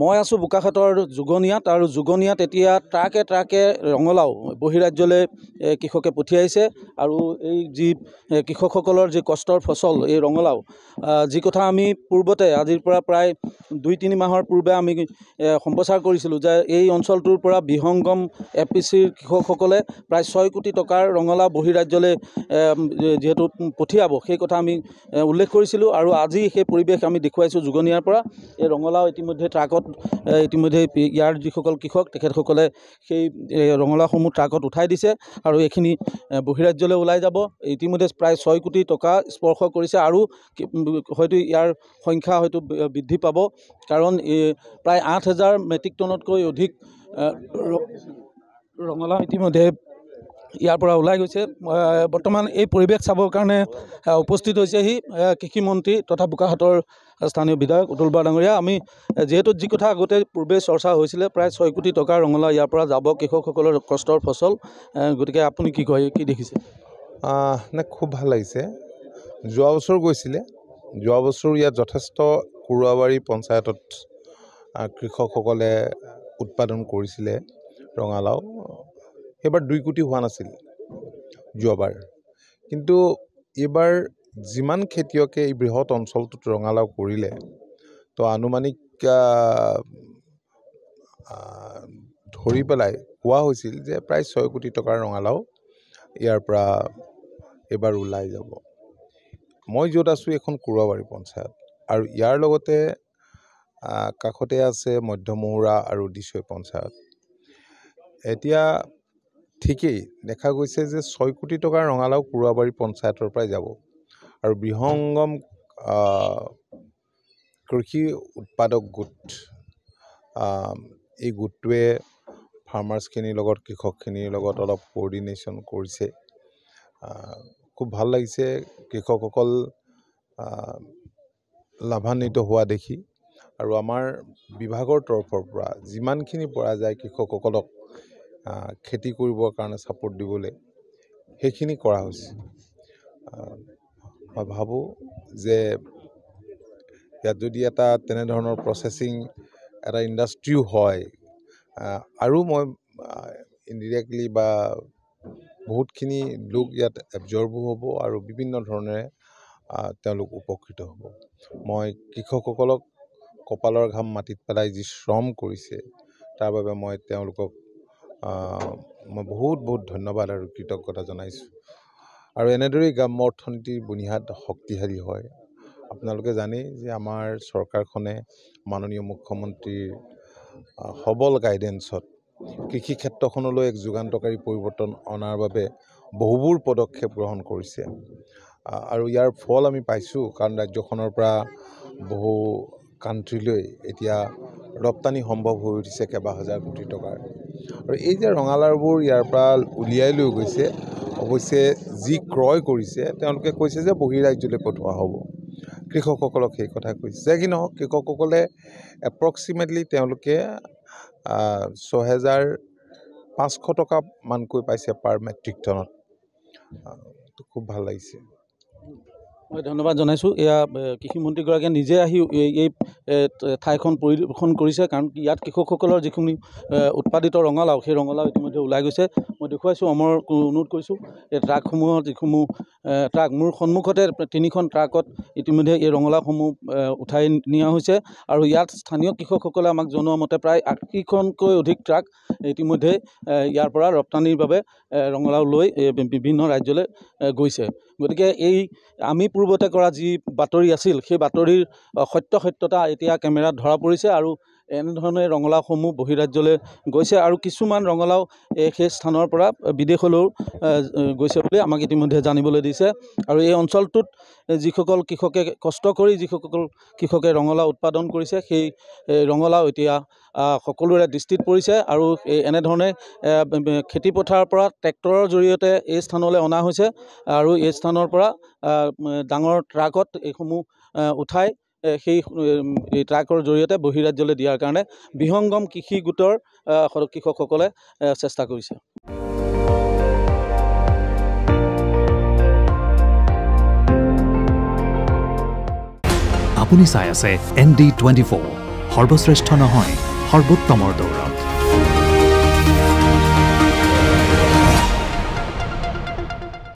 মই আছোঁ বোকাখাতৰ যুগনীয়াত আৰু যুগনীয়াত এতিয়া ট্ৰাকে ট্ৰাকে ৰঙালাও বহিৰাজ্যলৈ কৃষকে পঠিয়াইছে আৰু এই যি কৃষকসকলৰ যি কষ্টৰ ফচল এই ৰঙালাও যি কথা আমি পূৰ্বতে আজিৰ পৰা প্ৰায় দুই তিনি মাহৰ পূৰ্বে আমি সম্প্ৰচাৰ কৰিছিলোঁ যে এই অঞ্চলটোৰ পৰা বিহংগম এ পি চিৰ কৃষকসকলে প্ৰায় ছয় কোটি টকাৰ ৰঙালাও বহিৰাজ্যলৈ যিহেতু পঠিয়াব সেই কথা আমি উল্লেখ কৰিছিলোঁ আৰু আজি সেই পৰিৱেশ আমি দেখুৱাইছোঁ যুগনীয়াৰ পৰা এই ৰঙালাও ইতিমধ্যে ট্ৰাকত ইতিমধ্যে ইয়াৰ যিসকল কৃষক তেখেতসকলে সেই ৰঙালাসমূহ ট্ৰাকত উঠাই দিছে আৰু এইখিনি বহিৰাজ্যলৈ ওলাই যাব ইতিমধ্যে প্ৰায় ছয় কোটি টকা স্পৰ্শ কৰিছে আৰু হয়তো ইয়াৰ সংখ্যা হয়তো বৃদ্ধি পাব কাৰণ প্ৰায় আঠ হেজাৰ মেট্ৰিক টনতকৈ অধিক ৰঙালাও ইতিমধ্যে ইয়াৰ পৰা ওলাই গৈছে বৰ্তমান এই পৰিৱেশ চাবৰ কাৰণে উপস্থিত হৈছেহি কৃষিমন্ত্ৰী তথা বোকাহাটৰ স্থানীয় বিধায়ক অতুল বৰা ডাঙৰীয়া আমি যিহেতু যি কথা আগতে পূৰ্বে চৰ্চা হৈছিলে প্ৰায় ছয় কোটি টকা ৰঙলাও ইয়াৰ পৰা যাব কৃষকসকলৰ কষ্টৰ ফচল গতিকে আপুনি কি কয় কি দেখিছে নে খুব ভাল লাগিছে যোৱা বছৰ গৈছিলে যোৱা বছৰ ইয়াত যথেষ্ট কুৰুৱাবাৰী পঞ্চায়তত কৃষকসকলে উৎপাদন কৰিছিলে ৰঙালাও সেইবাৰ দুই কোটি হোৱা নাছিল যোৱাবাৰ কিন্তু এইবাৰ যিমান খেতিয়কে এই বৃহৎ অঞ্চলটোত ৰঙালাও কৰিলে তো আনুমানিক ধৰি পেলাই কোৱা হৈছিল যে প্ৰায় ছয় কোটি টকাৰ ৰঙালাও ইয়াৰ পৰা এইবাৰ ওলাই যাব মই য'ত আছোঁ এইখন কোৰাবাৰী পঞ্চায়ত আৰু ইয়াৰ লগতে কাষতে আছে মধ্যমৌৰা আৰু দিছৈ পঞ্চায়ত এতিয়া ঠিকেই দেখা গৈছে যে ছয় কোটি টকা ৰঙালাও কোৰাবাৰী পঞ্চায়তৰ পৰাই যাব আৰু বৃহংগম কৃষি উৎপাদক গোট এই গোটটোৱে ফাৰ্মাৰ্ছখিনিৰ লগত কৃষকখিনিৰ লগত অলপ কৰ্ডিনেশ্যন কৰিছে খুব ভাল লাগিছে কৃষকসকল লাভান্বিত হোৱা দেখি আৰু আমাৰ বিভাগৰ তৰফৰ পৰা যিমানখিনি পৰা যায় কৃষকসকলক খেতি কৰিবৰ কাৰণে ছাপোৰ্ট দিবলৈ সেইখিনি কৰা হৈছে মই ভাবোঁ যে ইয়াত যদি এটা তেনেধৰণৰ প্ৰচেছিং এটা ইণ্ডাষ্ট্ৰিও হয় আৰু মই ইণ্ডিৰেক্টলি বা বহুতখিনি লোক ইয়াত এবজৰ্বো হ'ব আৰু বিভিন্ন ধৰণেৰে তেওঁলোক উপকৃত হ'ব মই কৃষকসকলক কপালৰ ঘাম মাটিত পেলাই যি শ্ৰম কৰিছে তাৰ বাবে মই তেওঁলোকক মই বহুত বহুত ধন্যবাদ আৰু কৃতজ্ঞতা জনাইছোঁ আৰু এনেদৰেই গ্ৰাম্য অৰ্থনীতি বুনিয়াদ শক্তিশালী হয় আপোনালোকে জানেই যে আমাৰ চৰকাৰখনে মাননীয় মুখ্যমন্ত্ৰীৰ সবল গাইডেঞ্চত কৃষি ক্ষেত্ৰখনলৈ এক যুগান্তকাৰী পৰিৱৰ্তন অনাৰ বাবে বহুবোৰ পদক্ষেপ গ্ৰহণ কৰিছে আৰু ইয়াৰ ফল আমি পাইছোঁ কাৰণ ৰাজ্যখনৰ পৰা বহু কাণ্ট্ৰিলৈ এতিয়া ৰপ্তানি সম্ভৱ হৈ উঠিছে কেইবা হাজাৰ কোটি টকাৰ আৰু এই যে ৰঙালাওবোৰ ইয়াৰ পৰা উলিয়াই লৈ গৈছে অৱশ্যে যি ক্ৰয় কৰিছে তেওঁলোকে কৈছে যে বহিৰাজ্যলৈ পঠোৱা হ'ব কৃষকসকলক সেই কথা কৈছে যে কি নহওক কৃষকসকলে এপ্ৰক্সিমেটলি তেওঁলোকে ছহেজাৰ পাঁচশ টকা মানকৈ পাইছে পাৰ মেট্ৰিক টনত খুব ভাল লাগিছে মই ধন্যবাদ জনাইছোঁ এয়া কৃষিমন্ত্ৰীগৰাকীয়ে নিজে আহি এই ঠাইখন পৰিদৰ্শন কৰিছে কাৰণ ইয়াত কৃষকসকলৰ যিখিনি উৎপাদিত ৰঙালাও সেই ৰঙালাও ইতিমধ্যে ওলাই গৈছে মই দেখুৱাইছোঁ অমৰ অনুৰোধ কৰিছোঁ এই ট্ৰাকসমূহৰ যিসমূহ ট্ৰাক মোৰ সন্মুখতে তিনিখন ট্ৰাকত ইতিমধ্যে এই ৰঙালাওসমূহ উঠাই নিয়া হৈছে আৰু ইয়াত স্থানীয় কৃষকসকলে আমাক জনোৱা মতে প্ৰায় আশীখনকৈ অধিক ট্ৰাক ইতিমধ্যে ইয়াৰ পৰা ৰপ্তানিৰ বাবে ৰঙালাও লৈ বিভিন্ন ৰাজ্যলৈ গৈছে গতিকে এই আমি পূৰ্বতে কৰা যি বাতৰি আছিল সেই বাতৰিৰ সত্যসত্যতা এতিয়া কেমেৰাত ধৰা পৰিছে আৰু এনেধৰণে ৰঙালাওসমূহ বহিৰাজ্যলৈ গৈছে আৰু কিছুমান ৰঙালাও এই সেই স্থানৰ পৰা বিদেশলৈও গৈছে বুলি আমাক ইতিমধ্যে জানিবলৈ দিছে আৰু এই অঞ্চলটোত যিসকল কৃষকে কষ্ট কৰি যিসকল কৃষকে ৰঙালাও উৎপাদন কৰিছে সেই ৰঙালাও এতিয়া সকলোৰে দৃষ্টিত পৰিছে আৰু এই এনেধৰণে খেতিপথাৰৰ পৰা ট্ৰেক্টৰৰ জৰিয়তে এই স্থানলৈ অনা হৈছে আৰু এই স্থানৰ পৰা ডাঙৰ ট্ৰাকত এইসমূহ উঠাই সেই ট্ৰাকৰ জৰিয়তে বহিৰাজ্যলৈ দিয়াৰ কাৰণে বিহংগম কৃষি গোটৰ কৃষকসকলে চেষ্টা কৰিছে আপুনি চাই আছে এন ডি টুৱেণ্টি ফ'ৰ সৰ্বশ্ৰেষ্ঠ নহয় সৰ্বোত্তমৰ দৌৰত